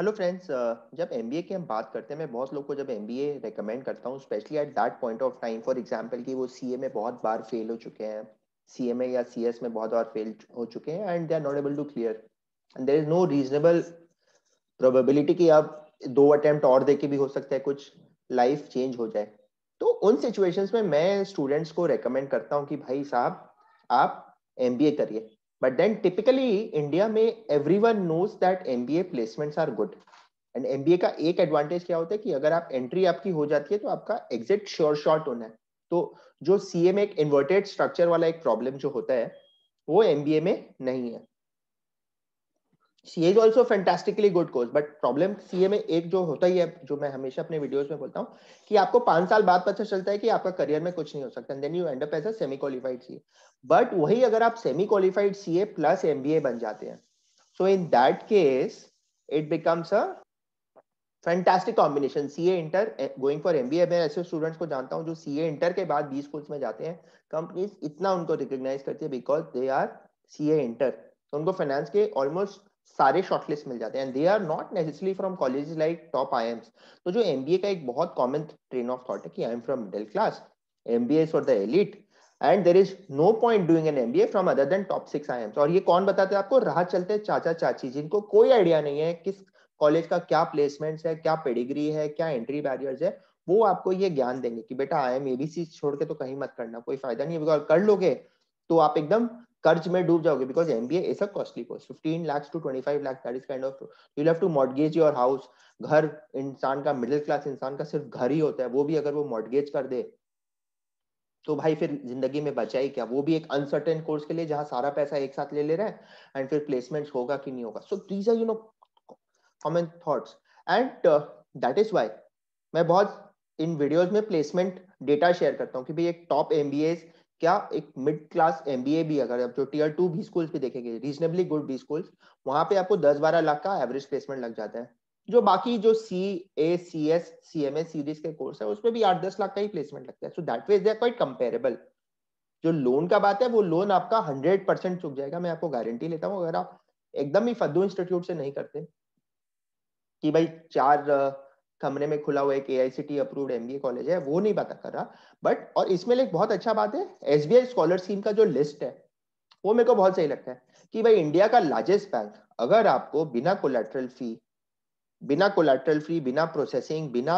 Hello friends uh, जब M की हम बात करते हैं मैं बहुत लोग को जब एम रेकमेंड करता हूँ specially at that point of time for example कि वो सी में बहुत बार फेल हो चुके हैं सी या सी में बहुत बार फेल हो चुके हैं and they are not able to clear and there is no reasonable probability कि आप दो अटेम्प्ट और दे के भी हो सकता है कुछ लाइफ चेंज हो जाए तो उन सिचुएशंस में मैं स्टूडेंट्स को रेकमेंड करता हूँ कि भाई साहब आप एम करिए बट then टिपिकली इंडिया में everyone knows that M B A placement are good and M B A का एक एडवांटेज क्या होता है कि अगर आप एंट्री आपकी हो जाती है तो आपका एग्जिट श्योर शॉर्ट होना है तो जो सीए में एक इन्वर्टेड स्ट्रक्चर वाला एक प्रॉब्लम जो होता है वो एम बी ए में नहीं है C is also fantastically good course but problem C में एक जो होता ही है जो मैं हमेशा अपने वीडियोस में बोलता हूँ कि आपको पांच साल बाद पता चलता है कि आपका करियर में कुछ नहीं हो सकता then you end up as a semi qualified C but वही अगर आप semi qualified C A plus M B A बन जाते हैं so in that case it becomes a fantastic combination C A inter going for M B A मैं ऐसे students को जानता हूँ जो सी ए इंटर के बाद बीस कोर्स में जाते हैं कंपनीज इतना उनको रिकोगनाइज करती है because they are C A inter तो उनको फाइनेंस के ऑलमोस्ट सारे शॉर्टलिस्ट मिल जाते हैं and they are not necessary from college like top I तो जो एम का एक बहुत कॉमन ट्रेन ऑफ थॉट है कि I am from middle class M B S और the elite and there is no point doing an MBA from other than top six I और ये कौन बताते हैं आपको राह चलते चाचा चाची जिनको कोई आइडिया नहीं है किस कॉलेज का क्या प्लेसमेंट्स है क्या पेडिग्री है क्या एंट्री बैरियर्स है वो आपको ये ज्ञान देंगे कि बेटा आई एम एबीसी छोड़ के तो कहीं मत करना कोई फायदा नहीं है बिकॉज कर लोगे तो आप एकदम कर्ज में डूब जाओगे because M B S costly course fifteen lakhs to 25 lakh that is kind of you have to mortgage your house घर इंसान का मिडिल क्लास इंसान का सिर्फ घर ही होता है वो भी अगर वो मॉडगेज कर दे तो भाई फिर जिंदगी में बचा ही क्या वो भी एक अनसर्टेन कोर्स के लिए जहाँ सारा पैसा एक साथ ले ले रहा है एंड फिर प्लेसमेंट होगा कि नहीं होगा so these are you know common thoughts and that is why मैं बहुत इन वीडियोज में प्लेसमेंट डेटा शेयर करता हूँ कि भाई एक टॉप एम बी एस क्या एक मिड क्लास एमबीए भी अगर आप जो टीयर टू बी स्कूल्स भी देखेंगे रीजनेबली गुड बी स्कूल्स वहां पे आपको दस बारह लाख का एवरेज प्लेसमेंट लग जाता है जो बाकी जो C A C S C M S series के कोर्स है उसमें भी आठ दस लाख का ही प्लेसमेंट लगता है so that ways there quite comparable जो लोन का बात है वो लोन आपका हंड्रेड परसेंट चुक जाएगा मैं आपको गारंटी लेता हूँ अगर आप एकदम ही फद्दू इंस्टीट्यूट से नहीं करते कि भाई चार कमरे में खुला हुआ एक ए अप्रूव्ड ए कॉलेज है वो नहीं पता कर रहा बट और इसमें एक बहुत अच्छा बात है आई स्कॉलर स्कीम का जो लिस्ट है वो मेरे को बहुत सही लगता है कि भाई इंडिया का लार्जेस्ट बैंक अगर आपको बिना कोलेट्रल फी बिना कोलेट्रल फी बिना प्रोसेसिंग बिना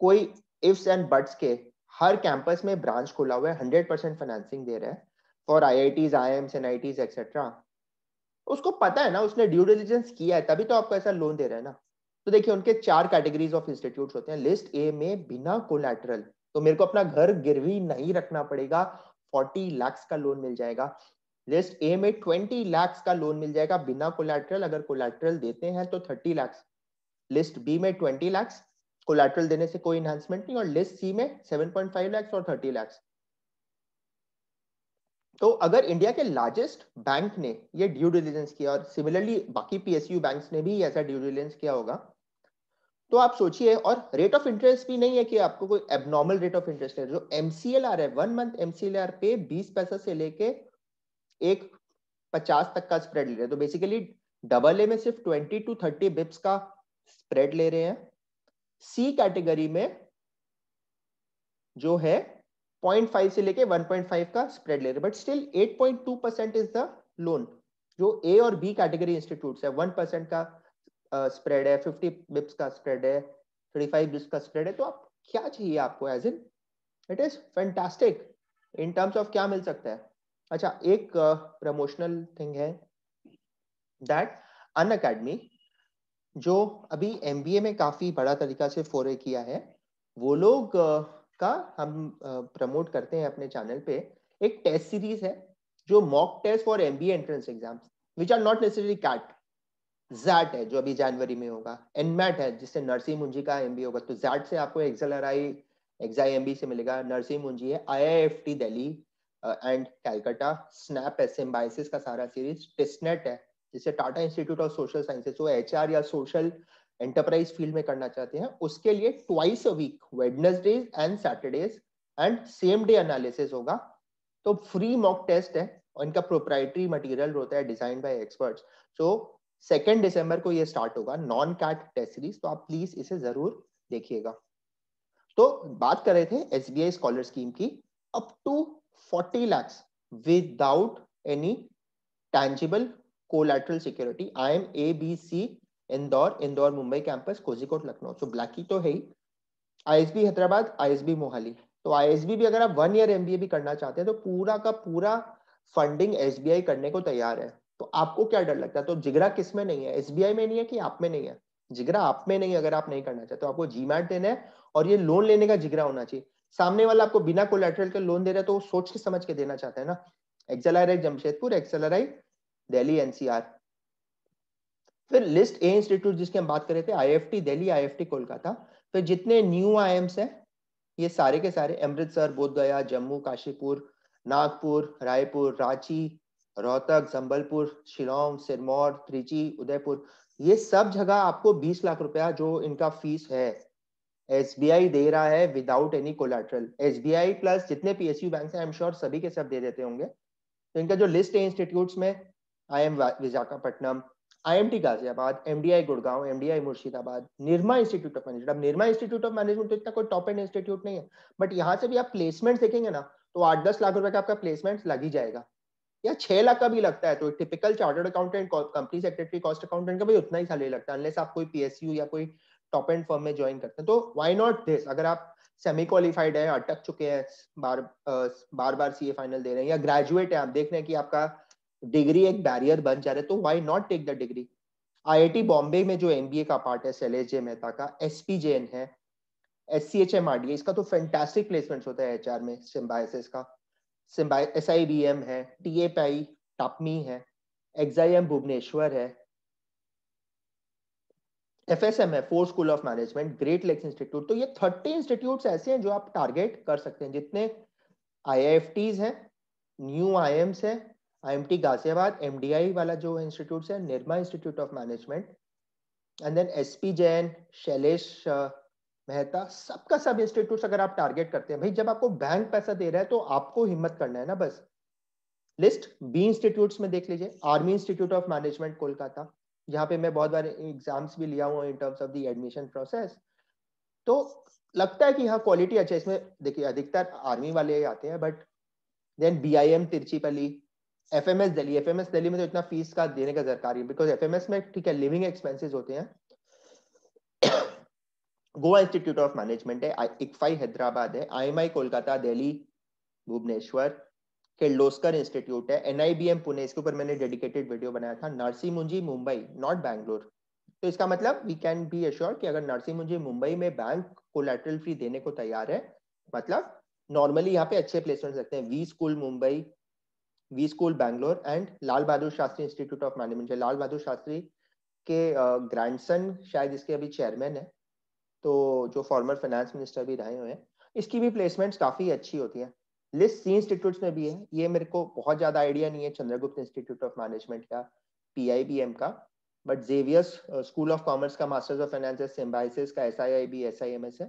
कोई इफ्स एंड बट्स के हर कैंपस में ब्रांच खुला हुआ है हंड्रेड परसेंट फाइनेंसिंग दे रहा है for I I Ts I Ms N I Ts etcetera उसको पता है ना उसने ड्यू डिलीजेंस किया है तभी तो आपको ऐसा लोन दे रहे हैं ना तो देखिए उनके चार कैटेगरीज ऑफ इंस्टीट्यूट होते हैं लिस्ट ए में बिना कोलैटरल तो मेरे को अपना घर गिरवी नहीं रखना पड़ेगा फोर्टी लैक्स का लोन मिल जाएगा लिस्ट ए में ट्वेंटी लैक्स का लोन मिल जाएगा बिना कोलेट्रल अगर कोलेट्रल देते हैं तो थर्टी लैक्स लिस्ट बी में ट्वेंटी लैक्स कोलेट्रल देने से कोई इन्हांसमेंट नहीं और लिस्ट सी में सेवन पॉइंट फाइव लैक्स और थर्टी लैक्स तो अगर इंडिया के लार्जेस्ट बैंक ने ये ड्यू डिलीजेंस किया और सिमिलरली बाकी पीएसयू बैंक्स ने भी ऐसा ड्यू डिलीजेंस किया होगा तो आप सोचिए और रेट ऑफ इंटरेस्ट भी नहीं है कि आपको कोई एबनॉर्मल रेट ऑफ इंटरेस्ट है जो एमसीएलआर है वन मंथ एमसीएलआर पे बीस पैसा से लेके एक पचास तक का स्प्रेड ले रहे हैं तो बेसिकली डबल ए में सिर्फ ट्वेंटी टू थर्टी बिप्स का स्प्रेड ले रहे हैं सी कैटेगरी में जो है पॉइंट फाइव से लेके वन पॉइंट फाइव का स्प्रेड ले रहे but still eight point two percent is the loan जो ए और बी कैटेगरी इंस्टीट्यूट है वन परसेंट का स्प्रेड है फिफ्टी बिप्स का स्प्रेड है थर्टी फाइव बिप्स का स्प्रेड है तो आप क्या चाहिए आपको as in it is fantastic in terms of क्या मिल सकता है अच्छा एक प्रमोशनल uh, थिंग है दैट अन अकेडमी जो अभी एम में काफी बड़ा तरीका से फोरे किया है वो लोग uh, का हम प्रमोट uh, करते हैं अपने चैनल पे एक टेस्ट सीरीज है जो mock test for M B entrance exams which are not necessary CAT XAT है जो अभी जनवरी में होगा एनमेट है जिससे नरसी मुंजी का एमबी होगा तो जैट से आपको आर आई एक्साई एम से मिलेगा नरसी मुंजी है I I F T Delhi and Calcutta SNAP है सिम्बाइसिस का सारा सीरीज टेस्टनेट है जिसे Tata Institute of Social Sciences वो एच आर या सोशल एंटरप्राइज फील्ड में करना चाहते हैं उसके लिए twice a week Wednesdays and Saturdays and same day analysis होगा तो फ्री मॉक टेस्ट है और इनका प्रोप्राइटरी मटेरियल होता है design by experts so second दिसंबर को ये स्टार्ट होगा नॉन कैट टेस्ट सीरीज तो आप प्लीज इसे जरूर देखिएगा तो बात कर रहे थे S B I scholar scheme की up to forty lakhs without any tangible collateral security I M A B C Indore Indore Mumbai campus Kozhikode Lucknow so ब्लैकी तो है ही I S B Hyderabad I S B Mohali तो आई एस बी भी अगर आप one year M B A भी करना चाहते हैं तो पूरा का पूरा फंडिंग एस बी आई करने को तैयार है तो आपको क्या डर लगता है तो जिगरा किस में नहीं है एसबीआई में नहीं है कि आप में नहीं है जिगरा आप में नहीं है अगर आप नहीं करना चाहते तो आपको जी मैट देना है और ये लोन लेने का जिगरा होना चाहिए सामने वाला आपको बिना कोलेट्रल के लोन दे रहा है तो वो सोच के समझ के देना चाहते हैं ना XLR Jamshedpur XLR Delhi NCR फिर लिस्ट ए इंस्टीट्यूट जिसकी हम बात कर रहे थे आईएफटी दिल्ली आईएफटी कोलकाता फिर जितने न्यू आईएम्स हैं ये सारे के सारे अमृतसर बोधगया जम्मू काशीपुर नागपुर रायपुर रांची रोहतक संबलपुर शिलोंग सिरमौर त्रिची उदयपुर ये सब जगह आपको 20 लाख रुपया जो इनका फीस है एस दे रहा है without any collateral S plus जितने पी एस यू बैंक है आई एम श्योर सभी के सब दे देते होंगे तो इनका जो लिस्ट है इंस्टीट्यूट में I M Visakhapatnam I M T Ghaziabad M D I Gurgaon M D I Murshidabad Nirma Institute of Management अब निर्मा इंस्टीट्यूट ऑफ मैनेजमेंट तो इतना कोई टॉप एंड इंस्टीट्यूट नहीं है बट यहाँ से भी आप प्लेसमेंट देखेंगे ना तो आठ दस लाख रुपए का आपका प्लेसमेंट लग ही जाएगा या छह लाख का भी लगता है तो typical chartered accountant company secretary cost accountant का भी उतना ही सैलरी लगता है अनलेस आप कोई पीएसयू या कोई टॉप एंड फर्म में ज्वाइन करते हैं तो वाई नॉट दिस अगर आप सेमी क्वालिफाइड है अटक चुके हैं बार बार बार सीए फाइनल दे रहे हैं या ग्रेजुएट है आप देख रहे हैं कि आपका डिग्री एक बैरियर बन जा रहा है तो why not take the degree IIT Bombay में जो एमबीए का पार्ट है शैलेश जे मेहता का एस है S C H M R D इसका तो फैंटास्टिक प्लेसमेंट होता है एच आर में सिम्बाइसिस का एस आई डी एम है टी ए पाई टापमी है एग्जाम भुवनेश्वर है एफ एस एम है FORE School of Management Great Lakes Institute तो ये थर्टी इंस्टीट्यूट ऐसे हैं जो आप टारगेट कर सकते हैं जितने आई आई एफ टीज हैं न्यू आई एम्स है I M T Ghaziabad M D I वाला जो इंस्टीट्यूट है Nirma Institute of Management and then S P Jain Shailesh uh, Mehta सबका सब, इंस्टीट्यूट अगर आप टारगेट करते हैं भाई जब आपको बैंक पैसा दे रहा है तो आपको हिम्मत करना है ना बस लिस्ट बी इंस्टीट्यूट में देख लीजिए Army Institute of Management Kolkata जहाँ पे मैं बहुत बार एग्जाम्स भी लिया हुआ in terms of the admission process तो लगता है कि हाँ क्वालिटी अच्छा इसमें देखिए अधिकतर आर्मी वाले आते हैं but then B I M Tiruchirappalli F M S Delhi F M S Delhi में तो इतना फीस का देने का दरकार बिकॉज एफ एम एस में ठीक है लिविंग एक्सपेंसिस होते हैं गोवा इंस्टीट्यूट ऑफ मैनेजमेंट है इकफाई हैदराबाद है आईएमआई कोलकाता दिल्ली भुवनेश्वर किर्लोस्कर इंस्टीट्यूट है एनआईबीएम पुणे इसके ऊपर मैंने डेडिकेटेड वीडियो बनाया था नरसी मुंजी मुंबई नॉट बैंगलोर तो इसका मतलब वी कैन बी एश्योर कि अगर नरसी मुंजी मुंबई में बैंक लेटरल फी देने को तैयार है मतलब नॉर्मली यहाँ पे अच्छे प्लेसमेंट रखते हैं we school Mumbai we school Bangalore and Lal Bahadur Shastri Institute of Management Lal Bahadur Shastri के ग्रैंडसन शायद इसके अभी चेयरमैन है तो जो फॉर्मर फाइनेंस मिनिस्टर भी रहे हुए हैं इसकी भी प्लेसमेंट्स काफ़ी अच्छी होती है लिस्ट सी इंस्टीट्यूट में भी है ये मेरे को बहुत ज़्यादा आइडिया नहीं है चंद्रगुप्त इंस्टीट्यूट ऑफ मैनेजमेंट का पी का but Xavier's School of Commerce का मास्टर्स ऑफ फाइनेंस सिम्बाइसिस का एस आई एस आई है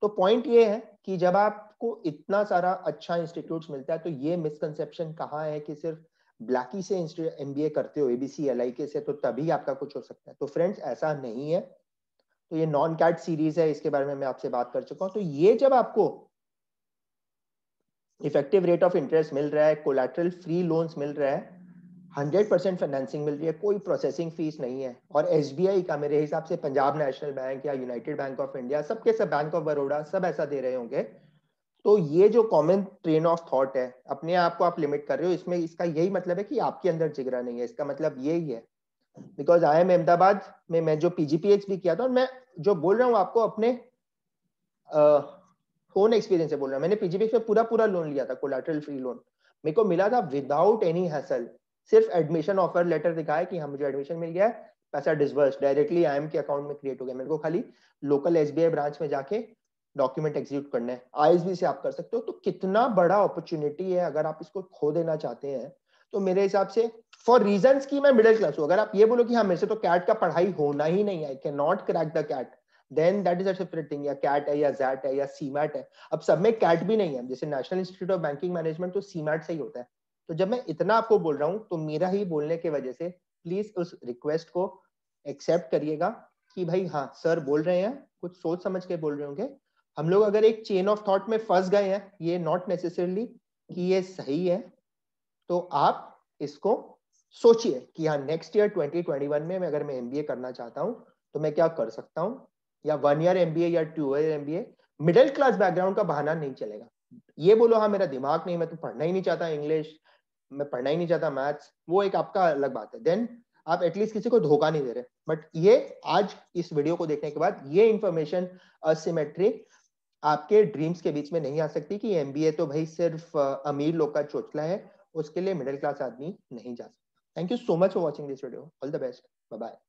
तो पॉइंट ये है कि जब आपको इतना सारा अच्छा इंस्टीट्यूट मिलता है तो ये मिसकनसेप्शन कहाँ है कि सिर्फ ब्लैकी से एमबीए करते हो एबीसी एल के से तो तभी आपका कुछ हो सकता है तो फ्रेंड्स ऐसा नहीं है तो ये नॉन कैट सीरीज है इसके बारे में मैं आपसे बात कर चुका हूँ तो ये जब आपको इफेक्टिव रेट ऑफ इंटरेस्ट मिल रहा है कोलेट्रल फ्री लोन्स मिल रहा है हंड्रेड परसेंट फाइनेंसिंग मिल रही है कोई प्रोसेसिंग फीस नहीं है और एस का मेरे हिसाब से पंजाब नेशनल बैंक या यूनाइटेड बैंक ऑफ इंडिया सबके सब बैंक ऑफ बड़ोड़ा सब ऐसा दे रहे होंगे तो ये जो कॉमन ट्रेन ऑफ थॉट है अपने आप को आप लिमिट कर रहे हो इसमें इसका यही मतलब है कि आपके अंदर जिगरा नहीं है इसका मतलब यही है बिकॉज आई एम अहमदाबाद में मैं जो पीजीपीएच भी किया था और मैं जो बोल रहा हूँ आपको अपने फोन एक्सपीरियंस से बोल रहा हूँ मैंने पीजीपीएच में पूरा पूरा लोन लिया था कोलाट्रल फ्री लोन मेरे को मिला था विदाउट एनी हैसल सिर्फ एडमिशन ऑफर लेटर दिखाया कि हम जो एडमिशन मिल गया है पैसा डिसबर्स डायरेक्टली आई के अकाउंट में क्रिएट हो गया मेरे को खाली लोकल एस ब्रांच में जाके डॉक्यूमेंट एग्जीक्यूट करना है आई से आप कर सकते हो तो कितना बड़ा अपॉर्चुनिटी है अगर आप इसको खो देना चाहते हैं तो मेरे हिसाब से फॉर रीजन की मैं मिडिल क्लास हूँ अगर आप ये बोलो कि हाँ मेरे से तो कैट का पढ़ाई होना ही नहीं I can not crack the CAT then that is separate thing या कैट है या जैट है या सीमैट है अब सब में कैट भी नहीं है जैसे national institute of banking management तो सीमैट से ही होता है तो जब मैं इतना आपको बोल रहा हूँ तो मेरा ही बोलने की वजह से प्लीज उस रिक्वेस्ट को एक्सेप्ट करिएगा कि भाई हाँ सर बोल रहे हैं कुछ सोच समझ के बोल रहे होंगे हम लोग अगर एक चेन ऑफ थॉट में फंस गए हैं ये नॉट नेसेसरली कि ये सही है तो आप इसको सोचिए कि हाँ नेक्स्ट ईयर 2021 में मैं अगर मैं एमबीए करना चाहता हूँ तो मैं क्या कर सकता हूँ या वन ईयर एमबीए या two year MBA middle class background का बहाना नहीं चलेगा ये बोलो हाँ मेरा दिमाग नहीं मैं तो पढ़ना ही नहीं चाहता इंग्लिश मैं पढ़ना ही नहीं चाहता मैथ्स वो एक आपका अलग बात है देन आप एटलीस्ट किसी को धोखा नहीं दे रहे बट ये आज इस वीडियो को देखने के बाद ये इंफॉर्मेशन असिमेट्रिक आपके ड्रीम्स के बीच में नहीं आ सकती कि एमबीए तो भाई सिर्फ अमीर लोग का चोचला है उसके लिए मिडिल क्लास आदमी नहीं जा सकता Thank you so much for watching this video. All the best. Bye-bye.